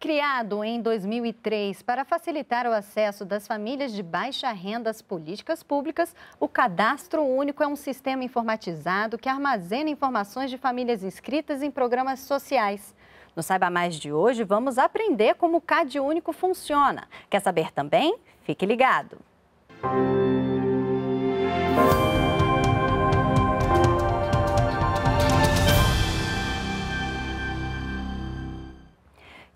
Criado em 2003 para facilitar o acesso das famílias de baixa renda às políticas públicas, o Cadastro Único é um sistema informatizado que armazena informações de famílias inscritas em programas sociais. No Saiba Mais de hoje, vamos aprender como o Cade Único funciona. Quer saber também? Fique ligado! Música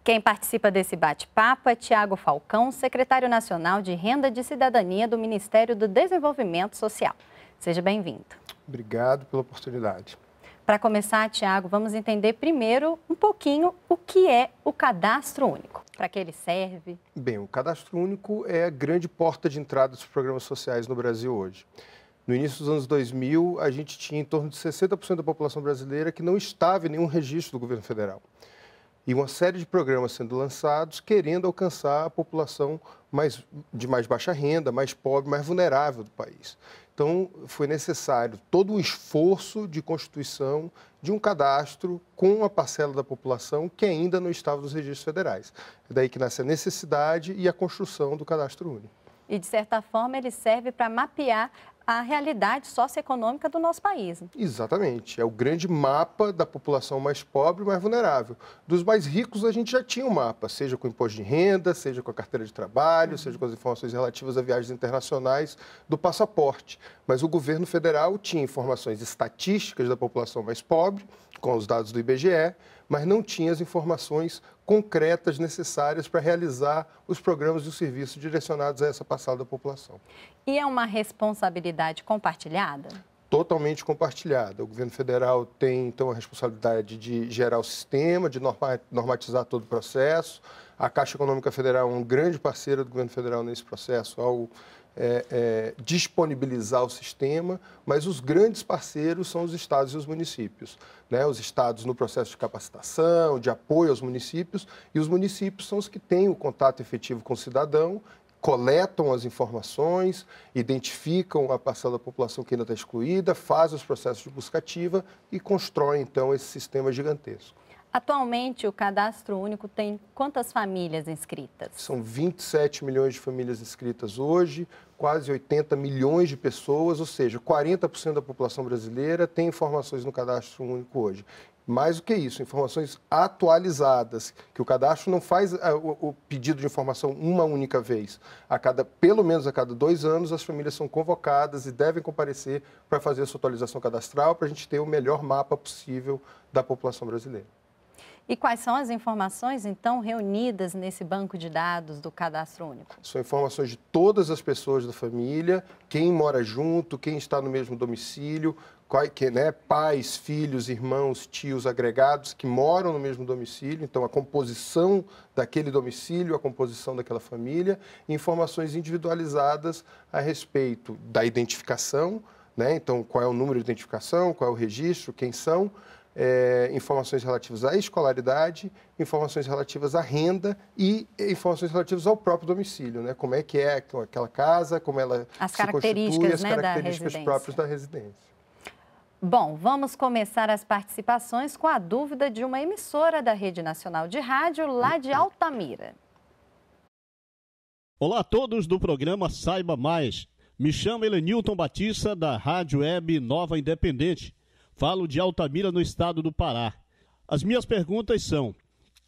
Quem participa desse bate-papo é Tiago Falcão, secretário nacional de Renda de Cidadania do Ministério do Desenvolvimento Social. Seja bem-vindo. Obrigado pela oportunidade. Para começar, Tiago, vamos entender primeiro um pouquinho o que é o cadastro único. Para que ele serve? Bem, o cadastro único é a grande porta de entrada dos programas sociais no Brasil hoje. No início dos anos 2000, a gente tinha em torno de 60% da população brasileira que não estava em nenhum registro do governo federal e uma série de programas sendo lançados querendo alcançar a população mais, de mais baixa renda, mais pobre, mais vulnerável do país. Então, foi necessário todo o esforço de constituição de um cadastro com a parcela da população que ainda não estava nos registros federais. É daí que nasce a necessidade e a construção do cadastro único. E, de certa forma, ele serve para mapear a realidade socioeconômica do nosso país. Exatamente. É o grande mapa da população mais pobre e mais vulnerável. Dos mais ricos, a gente já tinha um mapa, seja com o imposto de renda, seja com a carteira de trabalho, uhum. seja com as informações relativas a viagens internacionais, do passaporte. Mas o governo federal tinha informações estatísticas da população mais pobre com os dados do IBGE, mas não tinha as informações concretas necessárias para realizar os programas e os serviços direcionados a essa parcela da população. E é uma responsabilidade compartilhada? Totalmente compartilhada. O governo federal tem, então, a responsabilidade de gerar o sistema, de normatizar todo o processo. A Caixa Econômica Federal é um grande parceiro do governo federal nesse processo, é, é, disponibilizar o sistema, mas os grandes parceiros são os estados e os municípios. Né? Os estados no processo de capacitação, de apoio aos municípios, e os municípios são os que têm o contato efetivo com o cidadão, coletam as informações, identificam a parcela da população que ainda está excluída, fazem os processos de buscativa e constroem, então, esse sistema gigantesco. Atualmente, o Cadastro Único tem quantas famílias inscritas? São 27 milhões de famílias inscritas hoje, quase 80 milhões de pessoas, ou seja, 40% da população brasileira tem informações no Cadastro Único hoje. Mais do que isso, informações atualizadas, que o cadastro não faz ah, o pedido de informação uma única vez. A cada, pelo menos a cada dois anos, as famílias são convocadas e devem comparecer para fazer a sua atualização cadastral, para a gente ter o melhor mapa possível da população brasileira. E quais são as informações, então, reunidas nesse banco de dados do cadastro único? São informações de todas as pessoas da família, quem mora junto, quem está no mesmo domicílio, que, né, pais, filhos, irmãos, tios, agregados que moram no mesmo domicílio, então a composição daquele domicílio, a composição daquela família, informações individualizadas a respeito da identificação, né, então qual é o número de identificação, qual é o registro, quem são, é, informações relativas à escolaridade, informações relativas à renda e informações relativas ao próprio domicílio, né? Como é que é aquela casa, como ela as se características, constitui, as né, características da próprias da residência. Bom, vamos começar as participações com a dúvida de uma emissora da Rede Nacional de Rádio lá de Altamira. Olá a todos do programa Saiba Mais. Me chamo Helenilton Batista, da Rádio Web Nova Independente Falo de Altamira, no estado do Pará. As minhas perguntas são: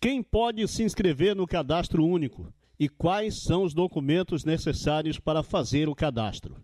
quem pode se inscrever no cadastro único e quais são os documentos necessários para fazer o cadastro?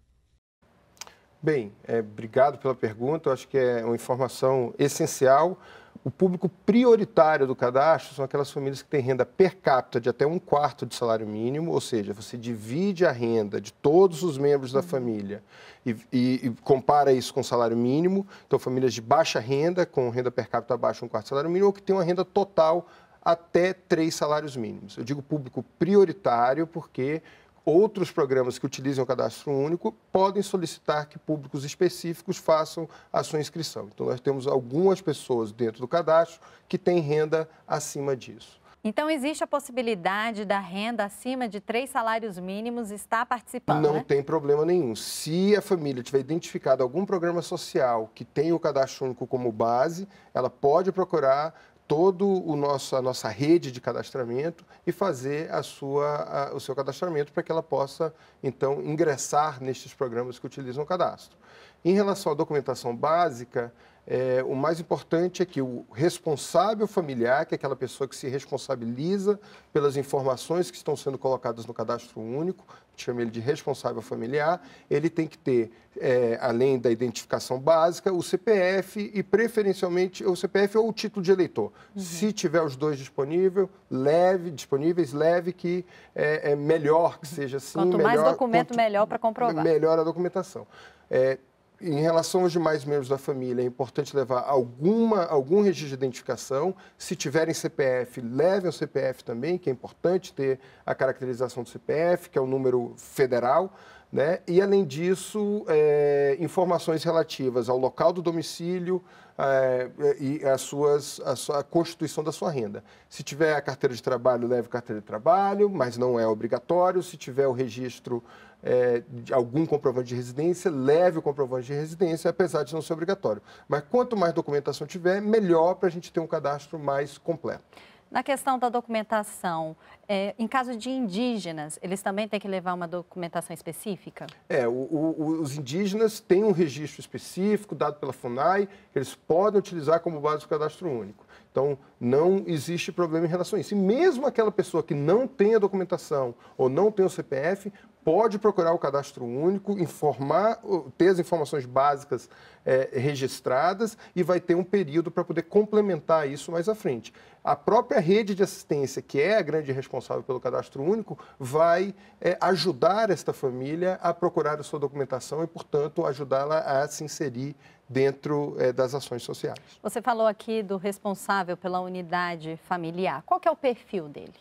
Bem, é, obrigado pela pergunta. Eu acho que é uma informação essencial o público prioritário do cadastro são aquelas famílias que têm renda per capita de até um quarto de salário mínimo, ou seja, você divide a renda de todos os membros da uhum. família e, e, e compara isso com o salário mínimo. Então, famílias de baixa renda, com renda per capita abaixo de um quarto de salário mínimo, ou que têm uma renda total até três salários mínimos. Eu digo público prioritário porque Outros programas que utilizam o cadastro único podem solicitar que públicos específicos façam a sua inscrição. Então, nós temos algumas pessoas dentro do cadastro que têm renda acima disso. Então, existe a possibilidade da renda acima de três salários mínimos estar participando? Não né? tem problema nenhum. Se a família tiver identificado algum programa social que tem o cadastro único como base, ela pode procurar todo o nosso a nossa rede de cadastramento e fazer a sua a, o seu cadastramento para que ela possa então ingressar nestes programas que utilizam o cadastro. Em relação à documentação básica, é, o mais importante é que o responsável familiar, que é aquela pessoa que se responsabiliza pelas informações que estão sendo colocadas no cadastro único, chama ele de responsável familiar, ele tem que ter, é, além da identificação básica, o CPF e, preferencialmente, o CPF ou o título de eleitor. Uhum. Se tiver os dois disponível, leve, disponíveis, leve que é, é melhor que uhum. seja assim. Quanto mais melhor, documento, quanto, melhor para comprovar. Melhor a documentação. É, em relação aos demais membros da família, é importante levar alguma, algum registro de identificação. Se tiverem CPF, levem o CPF também, que é importante ter a caracterização do CPF, que é o número federal. Né? E, além disso, é, informações relativas ao local do domicílio é, e as suas, a, sua, a, constituição da sua renda. Se tiver a carteira de trabalho, leve carteira de trabalho, mas não é obrigatório. Se tiver o registro é, de algum comprovante de residência, leve o comprovante de residência, apesar de não ser obrigatório. Mas quanto mais documentação tiver, melhor para a gente ter um cadastro mais completo. Na questão da documentação, é, em caso de indígenas, eles também têm que levar uma documentação específica? É, o, o, os indígenas têm um registro específico dado pela FUNAI, que eles podem utilizar como base do cadastro único. Então, não existe problema em relação a isso. E mesmo aquela pessoa que não tem a documentação ou não tem o CPF, pode procurar o cadastro único, informar, ter as informações básicas é, registradas e vai ter um período para poder complementar isso mais à frente. A própria rede de assistência, que é a grande responsável pelo cadastro único, vai é, ajudar esta família a procurar a sua documentação e, portanto, ajudá-la a se inserir dentro é, das ações sociais. Você falou aqui do responsável pela unidade familiar. Qual é o perfil dele?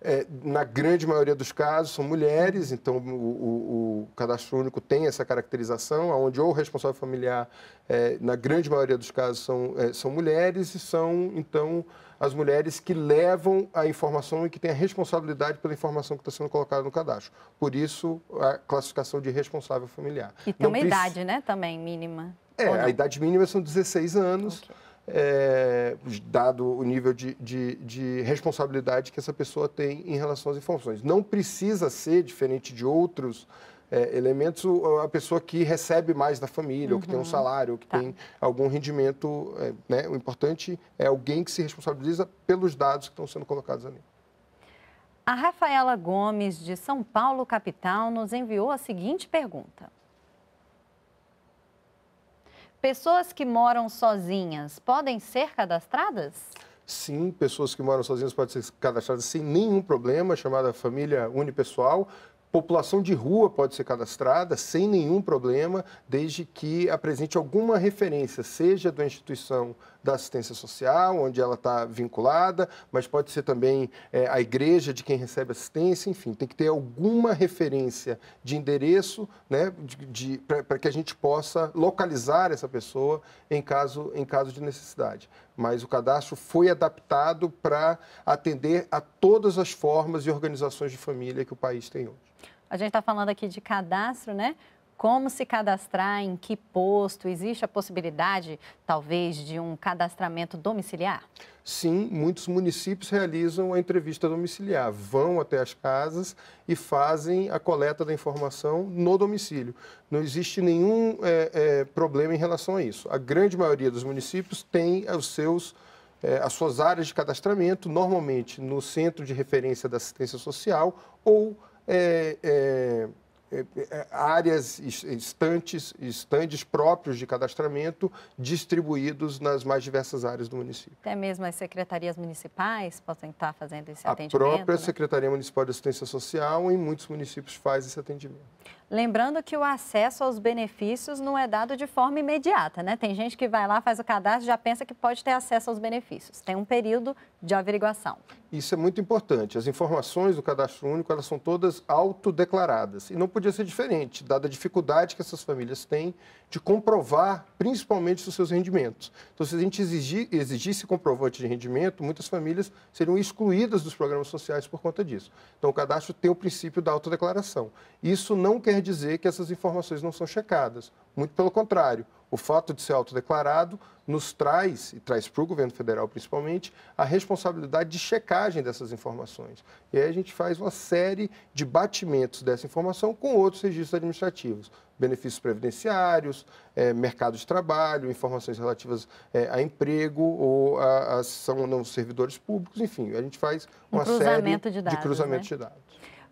é, na grande maioria dos casos, são mulheres, então o, o, o, cadastro único tem essa caracterização, onde ou o responsável familiar, é, na grande maioria dos casos, são, é, são mulheres e são, então, as mulheres que levam a informação e que têm a responsabilidade pela informação que está sendo colocada no cadastro. Por isso, a classificação de responsável familiar. E tem Não uma idade, né, também, mínima. É, a idade mínima são 16 anos. Okay é, dado o nível de, de, de, responsabilidade que essa pessoa tem em relação às informações. Não precisa ser diferente de outros é, elementos a pessoa que recebe mais da família, uhum. ou que tem um uhum. salário, ou que tá. tem algum rendimento. É, né? O importante é alguém que se responsabiliza pelos dados que estão sendo colocados ali. A Rafaela Gomes, de São Paulo, capital, nos enviou a seguinte pergunta. Pessoas que moram sozinhas podem ser cadastradas? Sim, pessoas que moram sozinhas podem ser cadastradas sem nenhum problema, chamada família unipessoal. População de rua pode ser cadastrada sem nenhum problema, desde que apresente alguma referência, seja da instituição da assistência social, onde ela está vinculada, mas pode ser também é, a igreja de quem recebe assistência, enfim, tem que ter alguma referência de endereço né, de, de para que a gente possa localizar essa pessoa em caso, em caso de necessidade. Mas o cadastro foi adaptado para atender a todas as formas e organizações de família que o país tem hoje. A gente está falando aqui de cadastro, né? como se cadastrar, em que posto? Existe a possibilidade, talvez, de um cadastramento domiciliar? Sim, muitos municípios realizam a entrevista domiciliar, vão até as casas e fazem a coleta da informação no domicílio. Não existe nenhum é, é, problema em relação a isso. A grande maioria dos municípios tem os seus eh, as suas áreas de cadastramento, normalmente no centro de referência da assistência social ou é, é, eh, eh, áreas, estantes, estandes próprios de cadastramento distribuídos nas mais diversas áreas do município. Até mesmo as secretarias municipais podem estar fazendo esse a atendimento? A própria né? Secretaria Municipal de Assistência Social em muitos municípios faz esse atendimento. Lembrando que o acesso aos benefícios não é dado de forma imediata, né? Tem gente que vai lá, faz o cadastro e já pensa que pode ter acesso aos benefícios. Tem um período de averiguação. Isso é muito importante. As informações do cadastro único, elas são todas autodeclaradas e não podia ser diferente, dada a dificuldade que essas famílias têm de comprovar principalmente os seus rendimentos. Então, se a gente exigir, exigisse comprovante de rendimento, muitas famílias seriam excluídas dos programas sociais por conta disso. Então, o cadastro tem o princípio da autodeclaração. Isso não quer dizer que essas informações não são checadas. Muito pelo contrário, o fato de ser autodeclarado nos traz, e traz para o governo federal principalmente, a responsabilidade de checagem dessas informações. E aí a gente faz uma série de batimentos dessa informação com outros registros administrativos. Benefícios previdenciários, é, mercado de trabalho, informações relativas é, a emprego ou a, a são não servidores públicos, enfim, a gente faz uma um série de, de cruzamentos né? de dados.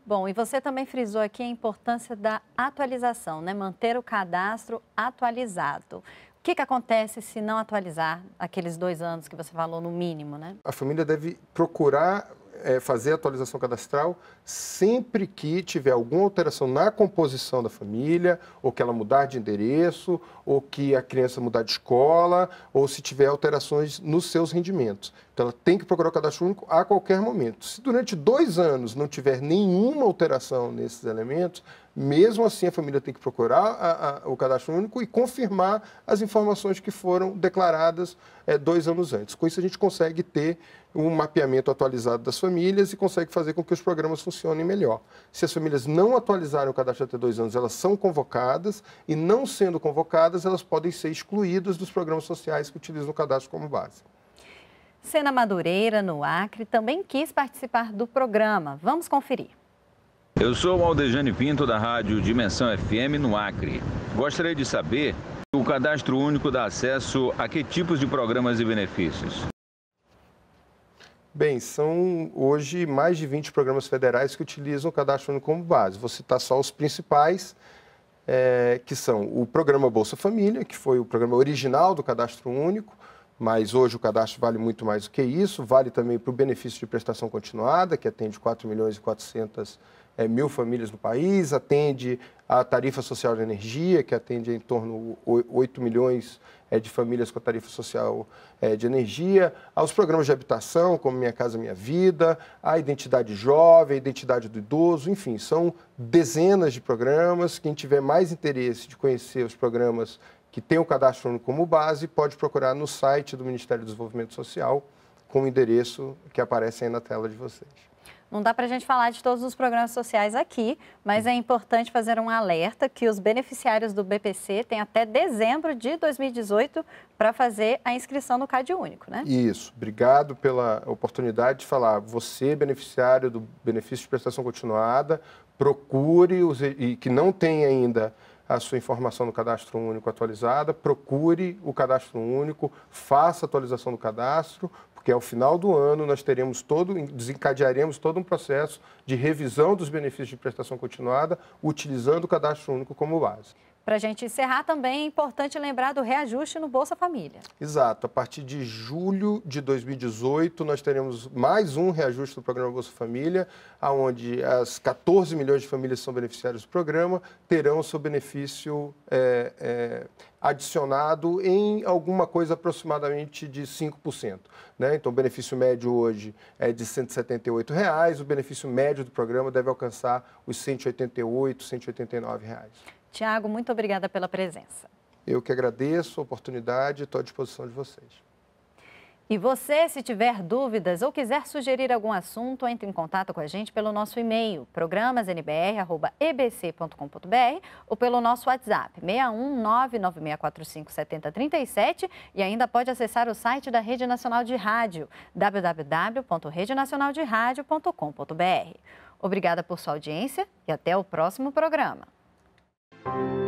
Bom, e você também frisou aqui a importância da atualização, né? Manter o cadastro atualizado. O que, que acontece se não atualizar aqueles dois anos que você falou no mínimo, né? A família deve procurar é, fazer atualização cadastral sempre que tiver alguma alteração na composição da família, ou que ela mudar de endereço, ou que a criança mudar de escola, ou se tiver alterações nos seus rendimentos. Então, ela tem que procurar o cadastro único a qualquer momento. Se durante dois anos não tiver nenhuma alteração nesses elementos, mesmo assim a família tem que procurar a, a, o cadastro único e confirmar as informações que foram declaradas é, dois anos antes. Com isso, a gente consegue ter um mapeamento atualizado das famílias e consegue fazer com que os programas funcionem melhor. Se as famílias não atualizarem o cadastro até dois anos, elas são convocadas e, não sendo convocadas, elas podem ser excluídas dos programas sociais que utilizam o cadastro como base. Sena Madureira, no Acre, também quis participar do programa. Vamos conferir. Eu sou o Aldejane Pinto, da rádio Dimensão FM, no Acre. Gostaria de saber o cadastro único dá acesso a que tipos de programas e benefícios? Bem, são hoje mais de 20 programas federais que utilizam o cadastro único como base. Vou citar só os principais, é, que são o programa Bolsa Família, que foi o programa original do cadastro único, mas hoje o cadastro vale muito mais do que isso, vale também para o benefício de prestação continuada, que atende 4 milhões e 400 é, mil famílias no país, atende a tarifa social de energia, que atende em torno de 8 milhões é, de famílias com a tarifa social é, de energia, aos programas de habitação, como Minha Casa Minha Vida, a identidade jovem, a identidade do idoso, enfim, são dezenas de programas. Quem tiver mais interesse de conhecer os programas que tem o cadastro único como base, pode procurar no site do Ministério do Desenvolvimento Social com o endereço que aparece aí na tela de vocês. Não dá para a gente falar de todos os programas sociais aqui, mas é importante fazer um alerta que os beneficiários do BPC têm até dezembro de 2018 para fazer a inscrição no CAD Único, né? Isso. Obrigado pela oportunidade de falar. Você, beneficiário do benefício de prestação continuada, procure os, e que não tem ainda a sua informação do cadastro único atualizada, procure o cadastro único, faça a atualização do cadastro, porque ao final do ano nós teremos todo, desencadearemos todo um processo de revisão dos benefícios de prestação continuada, utilizando o cadastro único como base. Para a gente encerrar, também é importante lembrar do reajuste no Bolsa Família. Exato. A partir de julho de 2018, nós teremos mais um reajuste do programa Bolsa Família, onde as 14 milhões de famílias que são beneficiárias do programa terão seu benefício é, é, adicionado em alguma coisa aproximadamente de 5%. Né? Então, o benefício médio hoje é de R$ 178, reais, o benefício médio do programa deve alcançar os R$ 188, R$ 189. Reais. Tiago, muito obrigada pela presença. Eu que agradeço a oportunidade e estou à disposição de vocês. E você, se tiver dúvidas ou quiser sugerir algum assunto, entre em contato com a gente pelo nosso e-mail, programasnbr.ebc.com.br ou pelo nosso WhatsApp, 61996457037 e ainda pode acessar o site da Rede Nacional de Rádio, www.redenacionalderadio.com.br. Obrigada por sua audiência e até o próximo programa. Thank you.